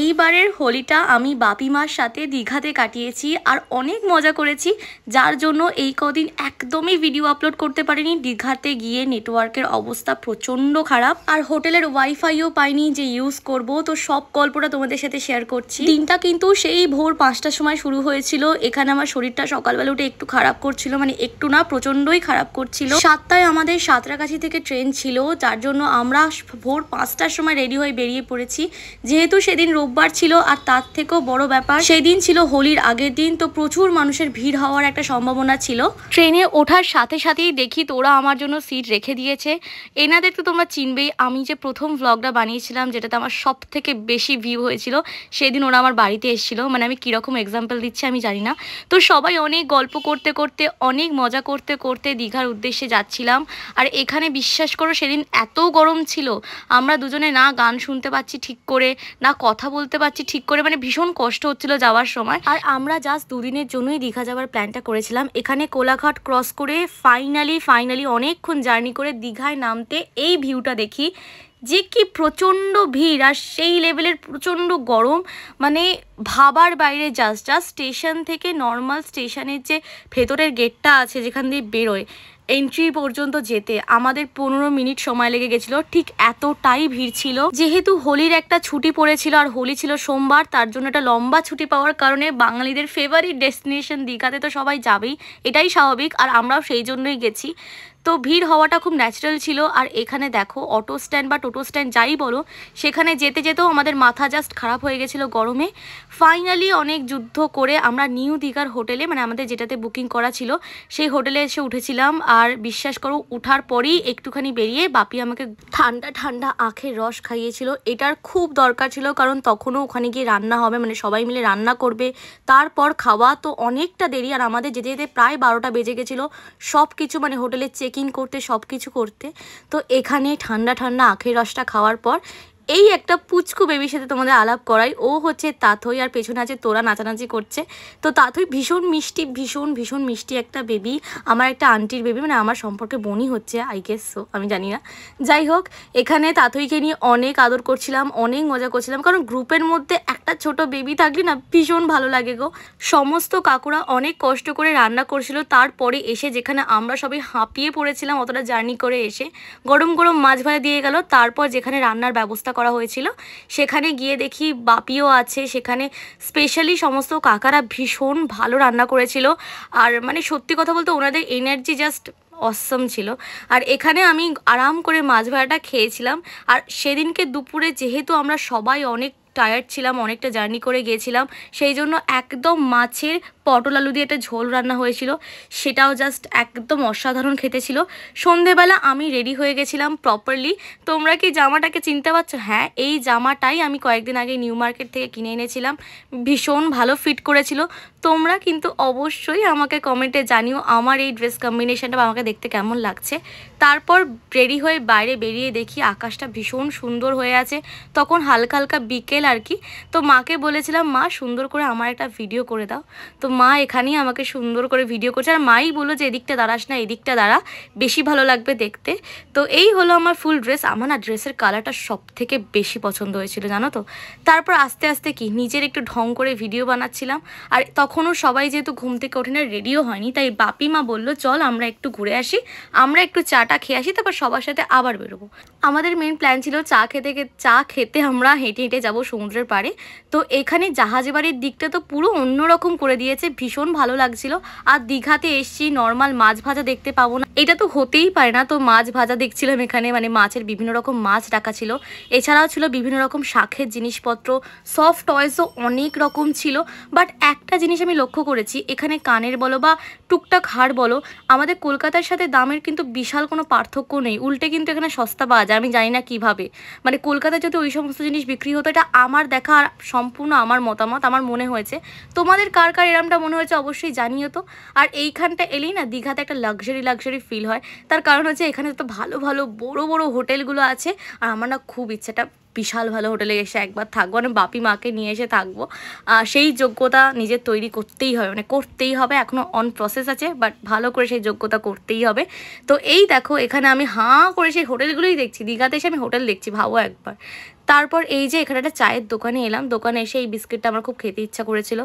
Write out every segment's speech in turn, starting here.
এইবারের হোলিটা আমি বাপি মার সাথে দীঘাতে কাটিয়েছি আর অনেক মজা করেছি যার জন্য এই কদিন একদমই ভিডিও আপলোড করতে পারিনি দীঘাতে গিয়ে নেটওয়ার্কের অবস্থা প্রচণ্ড খারাপ আর হোটেলের ওয়াইফাইও পাইনি যে ইউজ করব তো সব গল্পটা তোমাদের সাথে শেয়ার করছি দিনটা কিন্তু সেই ভোর পাঁচটার সময় শুরু হয়েছিল এখানে আমার শরীরটা সকালবেলা উঠে একটু খারাপ করছিল মানে একটু না প্রচণ্ডই খারাপ করছিল সাতটায় আমাদের সাঁতরাগাছি থেকে ট্রেন ছিল যার জন্য আমরা ভোর পাঁচটার সময় রেডি হয়ে বেরিয়ে পড়েছি যেহেতু সেদিন রোববার ছিল আর তার থেকেও বড় ব্যাপার সেদিন ছিল হোলির আগের দিন তো প্রচুর মানুষের ভিড় হওয়ার একটা সম্ভাবনা ছিল ট্রেনে ওঠার সাথে সাথেই দেখি তোরা আমার জন্য সিট রেখে দিয়েছে এনাদের তো তোমরা চিনবেই আমি যে প্রথম ভ্লগটা বানিয়েছিলাম যেটাতে আমার সব থেকে বেশি ভিউ হয়েছিল সেদিন ওরা আমার বাড়িতে এসেছিলো মানে আমি কীরকম এক্সাম্পল দিচ্ছি আমি জানি না তো সবাই অনেক গল্প করতে করতে অনেক মজা করতে করতে দীঘার উদ্দেশ্যে যাচ্ছিলাম আর এখানে বিশ্বাস করো সেদিন এত গরম ছিল আমরা দুজনে না গান শুনতে পাচ্ছি ঠিক করে না কথা কথা বলতে পারছি ঠিক করে মানে ভীষণ কষ্ট হচ্ছিল যাওয়ার সময় আর আমরা জাস্ট দুদিনের জন্যই দীঘা যাওয়ার প্ল্যানটা করেছিলাম এখানে কোলাঘাট ক্রস করে ফাইনালি ফাইনালি অনেকক্ষণ জার্নি করে দীঘায় নামতে এই ভিউটা দেখি যে কি প্রচণ্ড ভিড় আর সেই লেভেলের প্রচণ্ড গরম মানে ভাবার বাইরে জাস্ট জাস্ট স্টেশন থেকে নর্মাল স্টেশনের যে ভেতরের গেটটা আছে যেখান দিয়ে বেরোয় এন্ট্রি পর্যন্ত যেতে আমাদের পনেরো মিনিট সময় লেগে গেছিল ঠিক এতটাই ভিড় ছিল যেহেতু হোলির একটা ছুটি পড়েছিল আর হোলি ছিল সোমবার তার জন্য একটা লম্বা ছুটি পাওয়ার কারণে বাঙালিদের ফেভারিট ডেস্টিনেশন দীঘাতে তো সবাই যাবেই এটাই স্বাভাবিক আর আমরাও সেই জন্যই গেছি তো ভিড় হওয়াটা খুব ন্যাচারাল ছিল আর এখানে দেখো অটো স্ট্যান্ড বা টোটো স্ট্যান্ড যাই বলো সেখানে যেতে যেতেও আমাদের মাথা জাস্ট খারাপ হয়ে গেছিল গরমে ফাইনালি অনেক যুদ্ধ করে আমরা নিউ দীঘার হোটেলে মানে আমাদের যেটাতে বুকিং করা ছিল সেই হোটেলে এসে উঠেছিলাম আর বিশ্বাস করো উঠার পরেই একটুখানি বেরিয়ে বাপি আমাকে ঠান্ডা ঠান্ডা আখের রস খাইয়েছিল এটার খুব দরকার ছিল কারণ তখনও ওখানে গিয়ে রান্না হবে মানে সবাই মিলে রান্না করবে তারপর খাওয়া তো অনেকটা দেরি আর আমাদের যেতে যেতে প্রায় বারোটা বেজে গেছিলো সব কিছু মানে হোটেলে চেক ইন করতে সব কিছু করতে তো এখানে ঠান্ডা ঠান্ডা আখের রসটা খাওয়ার পর এই একটা পুচকু বেবির সাথে তোমাদের আলাপ করাই ও হচ্ছে তাথই আর পেছনে আছে তোরা নাচানাচি করছে তো তাথই ভীষণ মিষ্টি ভীষণ ভীষণ মিষ্টি একটা বেবি আমার একটা আন্টির বেবি মানে আমার সম্পর্কে বনি হচ্ছে আই গেস সো আমি জানি না যাই হোক এখানে তাথইকে নিয়ে অনেক আদর করছিলাম অনেক মজা করছিলাম কারণ গ্রুপের মধ্যে একটা ছোট বেবি থাকলে না ভীষণ ভালো লাগে গো সমস্ত কাকুরা অনেক কষ্ট করে রান্না করছিল তারপরে এসে যেখানে আমরা সবাই হাঁপিয়ে পড়েছিলাম অতটা জার্নি করে এসে গরম গরম মাছ ভাজা দিয়ে গেল তারপর যেখানে রান্নার ব্যবস্থা করা হয়েছিল সেখানে গিয়ে দেখি বাপিও আছে সেখানে স্পেশালি সমস্ত কাকারা ভীষণ ভালো রান্না করেছিল আর মানে সত্যি কথা বলতে ওনাদের এনার্জি জাস্ট অসম ছিল আর এখানে আমি আরাম করে মাছ ভাড়াটা খেয়েছিলাম আর সেদিনকে দুপুরে যেহেতু আমরা সবাই অনেক টায়ার্ড ছিলাম অনেকটা জার্নি করে গিয়েছিলাম সেই জন্য একদম মাছের পটল আলু দিয়ে একটা ঝোল রান্না হয়েছিল সেটাও জাস্ট একদম অসাধারণ খেতে ছিল সন্ধেবেলা আমি রেডি হয়ে গেছিলাম প্রপারলি তোমরা কি জামাটাকে চিনতে পারছো হ্যাঁ এই জামাটাই আমি কয়েকদিন আগে নিউ মার্কেট থেকে কিনে এনেছিলাম ভীষণ ভালো ফিট করেছিল তোমরা কিন্তু অবশ্যই আমাকে কমেন্টে জানিও আমার এই ড্রেস কম্বিনেশানটা আমাকে দেখতে কেমন লাগছে তারপর রেডি হয়ে বাইরে বেরিয়ে দেখি আকাশটা ভীষণ সুন্দর হয়ে আছে তখন হালকা হালকা বিকেল আর কি তো মাকে বলেছিলাম মা সুন্দর করে আমার একটা ভিডিও করে দাও তো মা এখানেই আমাকে সুন্দর করে ভিডিও করছে আর মাই বললো যে এদিকটা দাঁড়াস না এদিকটা দাঁড়া বেশি ভালো লাগবে দেখতে তো এই হলো আমার ফুল ড্রেস আমার না ড্রেসের কালারটা সব থেকে বেশি পছন্দ হয়েছিল জানো তো তারপর আস্তে আস্তে কি নিজের একটু ঢং করে ভিডিও বানাচ্ছিলাম আর তখনও সবাই যেহেতু ঘুম থেকে ওঠে না রেডিও হয়নি তাই বাপি মা বললো চল আমরা একটু ঘুরে আসি আমরা একটু চাটা খেয়ে আসি তারপর সবার সাথে আবার বেরোবো আমাদের মেন প্ল্যান ছিল চা খেতে চা খেতে আমরা হেঁটে হেঁটে যাবো সমুদ্রের পাড়ে তো এখানে জাহাজে বাড়ির দিকটা তো পুরো অন্যরকম করে দিয়েছে ভীষণ ভালো লাগছিল আর দীঘাতে এসছি নর্মাল মাছ ভাজা দেখতে পাবো না এটা তো হতেই পারে না তো মাছ ভাজা দেখছিলাম এখানে মানে মাছের বিভিন্ন রকম মাছ রাখা ছিল এছাড়াও ছিল বিভিন্ন রকম শাখের জিনিসপত্র সফট টয়েসও অনেক রকম ছিল বাট একটা জিনিস আমি লক্ষ্য করেছি এখানে কানের বলো বা টুকটাক হার বলো আমাদের কলকাতার সাথে দামের কিন্তু বিশাল কোনো পার্থক্য নেই উল্টে কিন্তু এখানে সস্তা পাওয়া যায় আমি জানি না কিভাবে মানে কলকাতায় যদি ওই সমস্ত জিনিস বিক্রি হতো এটা আমার দেখা আর সম্পূর্ণ আমার মতামত আমার মনে হয়েছে তোমাদের কার কার এরমটা মনে হয়েছে অবশ্যই জানিও তো আর এইখানটা এলেই না দীঘাতে একটা লাক্সারি লাক্সারি ফিল হয় তার কারণ হচ্ছে এখানে তো ভালো ভালো বড় বড় হোটেলগুলো আছে আর আমার না খুব ইচ্ছাটা বিশাল ভালো হোটেলে এসে একবার থাকবো মানে বাপি মাকে নিয়ে এসে থাকবো সেই যোগ্যতা নিজের তৈরি করতেই হবে মানে করতেই হবে এখনও অন প্রসেস আছে বাট ভালো করে সেই যোগ্যতা করতেই হবে তো এই দেখো এখানে আমি হাঁ করে সেই হোটেলগুলোই দেখছি দীঘাতে এসে আমি হোটেল দেখছি ভাবো একবার তারপর এই যে এখানে একটা চায়ের দোকানে এলাম দোকানে এসে এই বিস্কিটটা আমার খুব খেতে ইচ্ছা করেছিল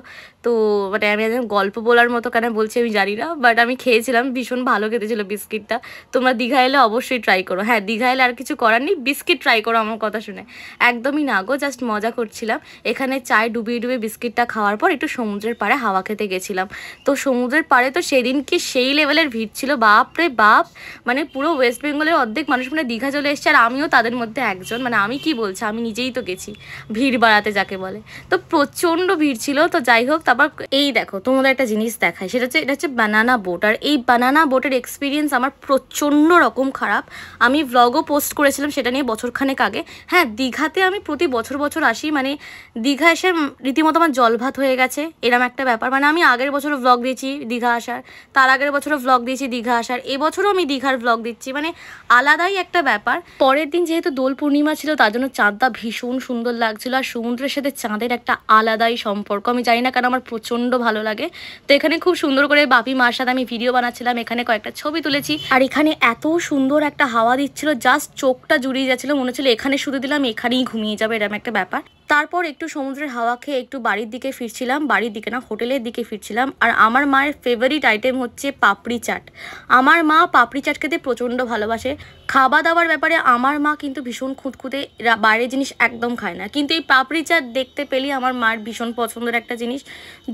তো মানে আমি একদম গল্প বলার মতো কেন বলছি আমি জানি না বাট আমি খেয়েছিলাম ভীষণ ভালো খেতে ছিল বিস্কিটটা তোমরা দীঘা এলে অবশ্যই ট্রাই করো হ্যাঁ দীঘা এলে আর কিছু করার নেই বিস্কিট ট্রাই করো আমার কথা শুনে একদমই না গো জাস্ট মজা করছিলাম এখানে চায় ডুবিয়ে ডুবিয়ে বিস্কিটটা খাওয়ার পর একটু সমুদ্রের পাড়ে হাওয়া খেতে গেছিলাম তো সমুদ্রের পাড়ে তো সেদিন কি সেই লেভেলের ভিড় ছিল বাপ রে বাপ মানে পুরো ওয়েস্ট বেঙ্গলের অর্ধেক মানুষ মানে দীঘা চলে এসছে আর আমিও তাদের মধ্যে একজন মানে আমি কি বলছি আমি নিজেই তো গেছি ভিড় বাড়াতে যাকে বলে তো প্রচণ্ড ভিড় ছিল তো যাই হোক তারপর এই দেখো তোমাদের একটা জিনিস দেখায় সেটা হচ্ছে এটা হচ্ছে বানানা বোট আর এই বানানা বোটের এক্সপিরিয়েন্স আমার প্রচণ্ড রকম খারাপ আমি ব্লগও পোস্ট করেছিলাম সেটা নিয়ে বছরখানেক আগে হ্যাঁ দীঘাতে আমি প্রতি বছর বছর আসি মানে দীঘা এসে রীতিমতো আমার জলভাত হয়ে গেছে এরম একটা ব্যাপার মানে আমি আগের বছরও ব্লগ দিয়েছি দীঘা আসার তার আগের বছরও ব্লগ দিয়েছি দীঘা আসার এবছরও আমি দীঘার ব্লগ দিচ্ছি মানে আলাদাই একটা ব্যাপার পরের দিন যেহেতু দোল পূর্ণিমা ছিল তার জন্য চাঁদ চাঁদটা ভীষণ সুন্দর লাগছিল আর সমুদ্রের সাথে চাঁদের একটা আলাদাই সম্পর্ক আমি জানি না কারণ আমার প্রচণ্ড ভালো লাগে তো এখানে খুব সুন্দর করে বাপি মার সাথে আমি ভিডিও বানাচ্ছিলাম এখানে কয়েকটা ছবি তুলেছি আর এখানে এত সুন্দর একটা হাওয়া দিচ্ছিল জাস্ট চোখটা জুড়িয়ে যাচ্ছিল মনে হচ্ছিল এখানে শুধু দিলাম এখানেই ঘুমিয়ে যাবে এরকম একটা ব্যাপার তারপর একটু সমুদ্রের হাওয়া খেয়ে একটু বাড়ির দিকে ফিরছিলাম বাড়ির দিকে না হোটেলের দিকে ফিরছিলাম আর আমার মায়ের ফেভারিট আইটেম হচ্ছে পাপড়ি চাট আমার মা পাপড়ি চাট খেতে প্রচণ্ড ভালোবাসে খাওয়া দাওয়ার ব্যাপারে আমার মা কিন্তু ভীষণ খুঁতখুঁতে বাইরের জিনিস একদম খায় না কিন্তু এই পাপড়ি চাট দেখতে পেলেই আমার মার ভীষণ পছন্দের একটা জিনিস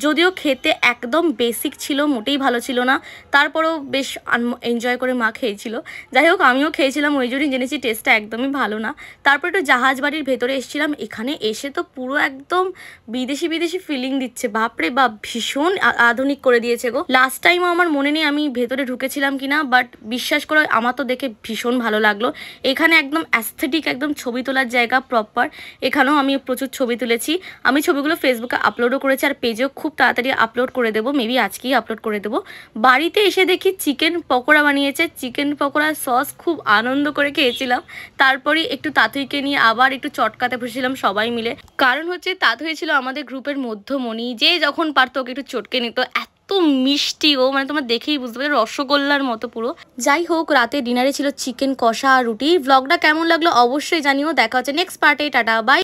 যদিও খেতে একদম বেসিক ছিল মোটেই ভালো ছিল না তারপরেও বেশ এনজয় করে মা খেয়েছিল যাই হোক আমিও খেয়েছিলাম ওই জন্যই জেনেছি টেস্টটা একদমই ভালো না তারপর একটু জাহাজ বাড়ির ভেতরে এসেছিলাম এখানে এসে সে তো পুরো একদম বিদেশি বিদেশি ফিলিং দিচ্ছে বাপরে বাপ ভীষণ আধুনিক করে দিয়েছে গো লাস্ট টাইম আমার মনে নেই আমি ভেতরে ঢুকেছিলাম কিনা বাট বিশ্বাস করে আমার তো দেখে ভীষণ ভালো লাগলো এখানে একদম অ্যাস্থেটিক একদম ছবি তোলার জায়গা প্রপার এখানেও আমি প্রচুর ছবি তুলেছি আমি ছবিগুলো ফেসবুকে আপলোডও করেছি আর পেজেও খুব তাড়াতাড়ি আপলোড করে দেবো মেবি আজকেই আপলোড করে দেবো বাড়িতে এসে দেখি চিকেন পকোড়া বানিয়েছে চিকেন পকোড়ার সস খুব আনন্দ করে খেয়েছিলাম তারপরে একটু তাঁতুইকে নিয়ে আবার একটু চটকাতে বসেছিলাম সবাই মিলে কারণ হচ্ছে তাঁত হয়েছিল আমাদের গ্রুপের মধ্যমণি যে যখন পারতো ওকে একটু চটকে নিত এত মিষ্টি ও মানে তোমার দেখেই বুঝতে পারে রসগোল্লার মতো পুরো যাই হোক রাতে ডিনারে ছিল চিকেন কষা রুটি ব্লগটা কেমন লাগলো অবশ্যই জানিও দেখা হচ্ছে নেক্সট পার্টে টাটা বাই